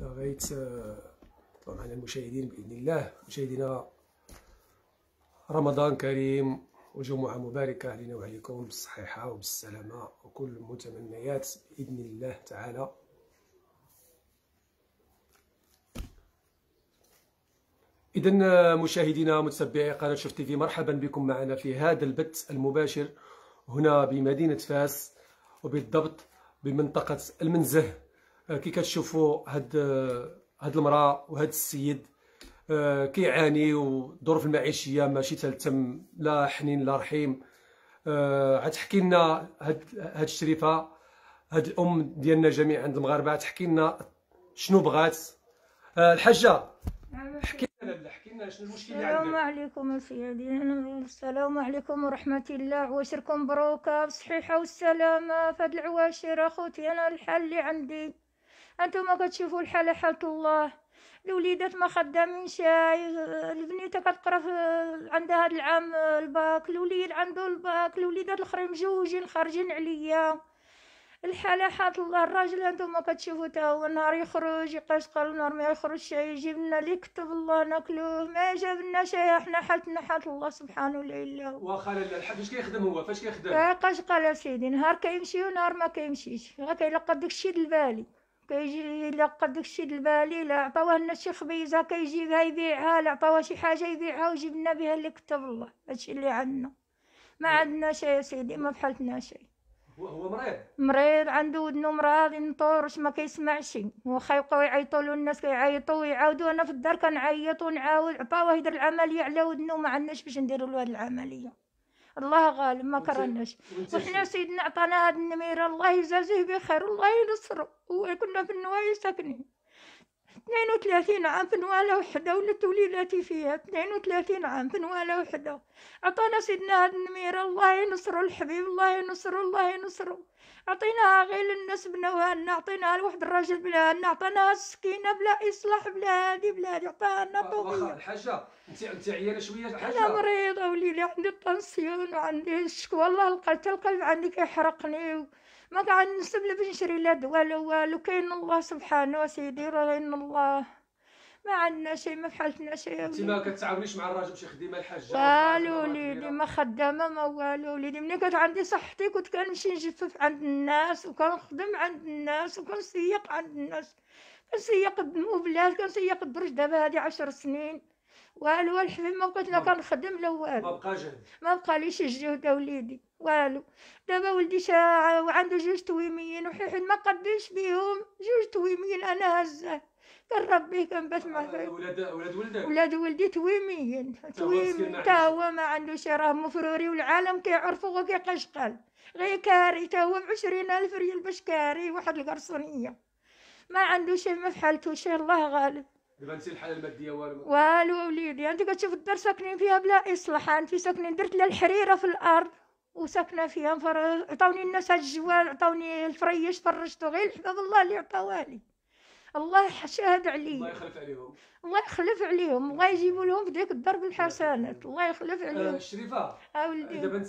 لغايه طبعا المشاهدين باذن الله مشاهدينا رمضان كريم وجمعه مباركه لنا وعليكم بالصحيحه وبالسلامه وكل المتمنيات باذن الله تعالى إذا آه، مشاهدينا متابعي قناة شوف تيفي مرحبا بكم معنا في هذا البث المباشر هنا بمدينة فاس وبالضبط بمنطقة المنزه آه، كي كتشوفوا هاد آه، هاد المراه وهاد السيد آه، كيعانيو الظروف المعيشيه ماشي تلتم لا حنين لا رحيم غتحكي لنا هاد هاد الشريفه هاد الام ديالنا جميعا المغاربه تحكي لنا شنو بغات الحاجه حكي لنا لنا حكي شنو السلام عليكم سيدي السلام عليكم ورحمة الله وشركم بروكة بصحيحة والسلامة فهاد العواشر أخوتي أنا الحل اللي عندي انتم كتشوفوا الحاله حاله الله الوليدات ما خدامين شاي البنيته كتقرا عندها هاد العام آه، الباك الوليد عنده الباك الوليدات الاخرين مزوجين خارجين عليا الحاله حالة الله الراجل انتم كتشوفوا تا هو نهار يخرج يقشقر النهار ما شاي يجيب لنا اللي كتب الله ناكلوه ما جاب لنا شي حنا حالتنا حالة الله سبحانه وتعالى واخا الحاج فاش كيخدم هو فاش كيخدم آه، قشقر سيدي نهار كيمشي ونهار ما كيمشيش غير كيلقى داكشي دالبالي كيجي يلقى داكشي البالي لا عطاوه لنا شي خبيزه كيجيبها يبيعها لا عطاوه شي حاجه يبيعها وجبنا بها اللي كتب الله هادشي اللي عندنا ما عندنا شي يا سيدي ما بحالتنا شي هو هو مريض مريض عنده ودنو مرض ينطرش ما كيسمعش واخا يبقاو يعيطوا له الناس كيعيطوا ويعاودوا انا في الدار كنعيط ونعاود عطاوه يدير العمليه على ودنه ما عندناش باش نديروا له هاد العمليه الله غالب ما كرهناش وحنا سيدنا عطانا هاد النميره الله يجازيه بخير الله ينصره وكنا في النوايا ساكنين 32 عام نواله وحدة ولدت وليداتي فيها 32 عام نواله وحدة عطانا سيدنا هاد النميرة الله ينصرو الحبيب الله ينصرو الله ينصرو عطيناها غير للناس بنوالنا عطيناها لواحد الراجل بلا عطيناها السكينة بلا إصلاح بلا هادي بلا هادي عطاها لنا طوبية الحاجة أنت أنت عيانة شوية الحاجة أنا مريضة وليلي عندي الطنسيون وعندي الشكوى الله القلب القلب عندي كيحرقني ما قاعد لا بنشري لا دواء لا والو كاين الله سبحانه سيدي راه الله الله ما عندنا شيء ما بحالتنا شيء انت ما كتعاونيش مع الراجل شي خديمه الحاجه والو وليدي ما خدامه ما والو وليدي ملي كانت عندي صحتي كنت كنمشي نجفف عند الناس وكنخدم عند الناس وكنسيق عند الناس كنسيق الموبلات كنسيق الدرج دابا هادي عشر سنين والو الحبيب ما بقيت لا كنخدم لا والو ما بقى جهد ما بقى ليش الجهد وليدي والو دابا ولدي شاع وعنده جوج تويميين وحيحين ما قديش بيهم جوج تويميين انا هزاه كان ربي ما ولاد ولاد ولدك ولاد ولدي تويميين تويميين تا هو ما عندوش راه مفروري والعالم كيعرفوه كيقشقل غير كاري تا هو بعشرين ألف ريال باش كاري واحد القرصونية ما عنده شي ما في حالته شي الله غالب دابا نسي الحاله الماديه والو والو وليدي انت كتشوف الدار ساكنين فيها بلا اصلاح انت ساكنين درت لها الحريره في الارض وساكنه فيها عطوني الناس هاد الجوال عطوني الفريش فرشتو غير الحباب الله اللي عطاوها لي الله يشهد علي الله يخلف عليهم الله يخلف عليهم الله يجيب لهم في ديك الدرب الحسنات الله يخلف عليهم الشريفه آه،, اه ولدي دابا انت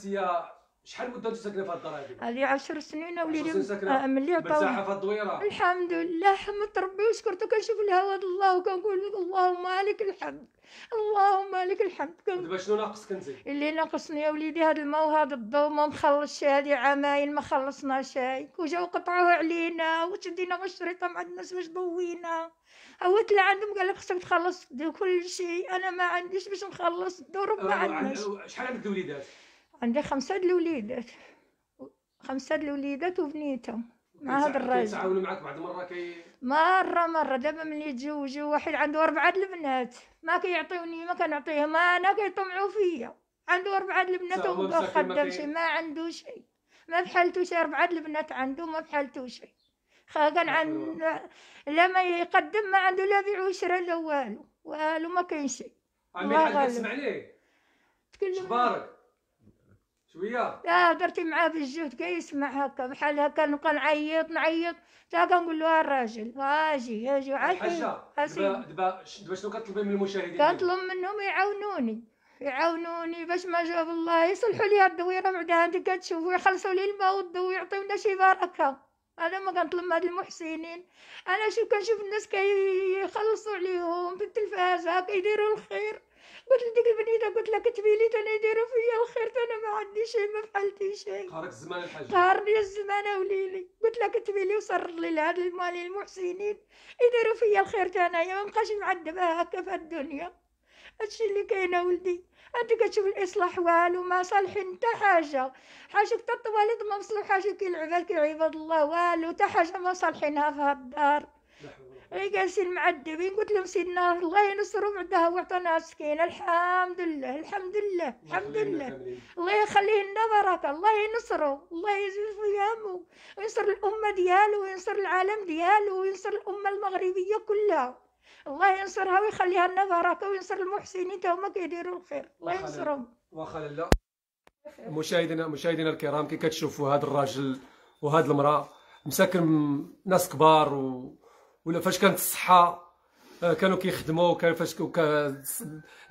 شحال مده انت ساكنه في الدار هذه؟ هذه 10 سنين وليدي آه، ملي طول مرتاحه في الدويره الحمد لله حمدت ربي وشكرته كنشوف الهوى الله وكنقول لك اللهم لك الحمد اللهم لك الحمد دابا شنو ناقصك انت؟ اللي ناقصني يا وليدي هذا الماء وهذا الضو ما مخلصش هذه عمايل ما خلصنا شيء وجاو قطعوه علينا وشدينا من الشريطه ما عندناش باش ضوينا هو تلا عندهم قال لك خصك تخلص كل شيء انا ما عنديش باش نخلص الدور ما عندناش شحال عندك وليدات؟ عندي خمسة د الوليدات خمسة د الوليدات وبنيتهم مع هذا الراجل كيتعاونوا معك بعض المرة كي مرة مرة دابا ملي تزوجوا واحد عنده أربعة البنات ما كيعطيوني ما كنعطيهم أنا كيطمعوا فيا عنده أربعة البنات وهو خدام شي ما عنده شي ما بحالتو شي أربعة البنات عنده ما بحالتو شي كان عن لا ما يقدم ما عنده لا بيع وشرا لا والو والو ما كاين شي الله غالب تسمعني تكلم شبارك شويه لا درتي معاه بالجهد كيسمع هكا بحال هكا نبقى نعيط نعيط تا كنقول له الراجل اجي اجي عاد دابا دابا شنو كتطلبي من المشاهدين كنطلب منهم يعاونوني يعاونوني باش ما جاب الله يصلحوا لي الدويره بعدا انت كتشوفوا يخلصوا لي الماء والضو ويعطيونا شي بركه انا ما كنطلب من هاد المحسنين انا شو كنشوف الناس كيخلصوا كي عليهم في التلفازه كيديروا الخير قلت لديك البنيته قلت لها كتبي لي تاني يديروا فيا الخير انا ما عندي شيء ما فعلتي شيء قهرك الزمان الحاج قهرني الزمان وليلي قلت لها كتبي لي وصر لي لهاد المال المحسنين يديروا فيا الخير انايا ما نبقاش معذبه هكا في الدنيا هادشي اللي كاين ولدي انت كتشوف الاصلاح والو ما صالحين حتى حاجه حاجك حتى الطواليط ما مصلحاش كي العباد كي عباد الله والو حتى حاجه ما صالحينها في هاد الدار جالسين معذبين قلت لهم سيدنا الله ينصرهم عندها وعطانا سكينة الحمد لله الحمد لله الحمد لله الله يخليه لنا بركة الله ينصره الله يزيد في همه وينصر الأمة دياله وينصر العالم دياله وينصر الأمة المغربية كلها الله ينصرها ويخليها لنا بركة وينصر المحسنين تا هما كيديروا الخير الله ينصرهم واخا مشاهدينا مشاهدينا الكرام كي كتشوفوا هذا الراجل وهذه المرأة مساكن ناس كبار و ولا فاش كانت الصحه آه، كانوا كيخدموا كان فاش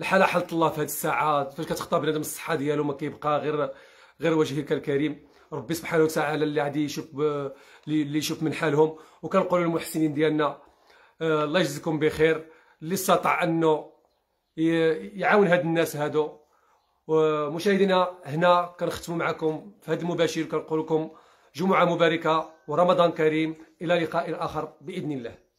الحاله حالة الله في هذه الساعه فاش كتخطى بنادم الصحه ديالو ما كيبقى غير غير وجهه الكريم ربي سبحانه وتعالى اللي غادي يشوف اللي يشوف من حالهم وكنقولوا للمحسنين ديالنا آه، الله يجزيكم بخير اللي استطاع انه يعاون هاد الناس هادو ومشاهدينا هنا كنختموا معكم في هذا المباشر كنقول لكم جمعة مباركة ورمضان كريم إلى لقاء آخر بإذن الله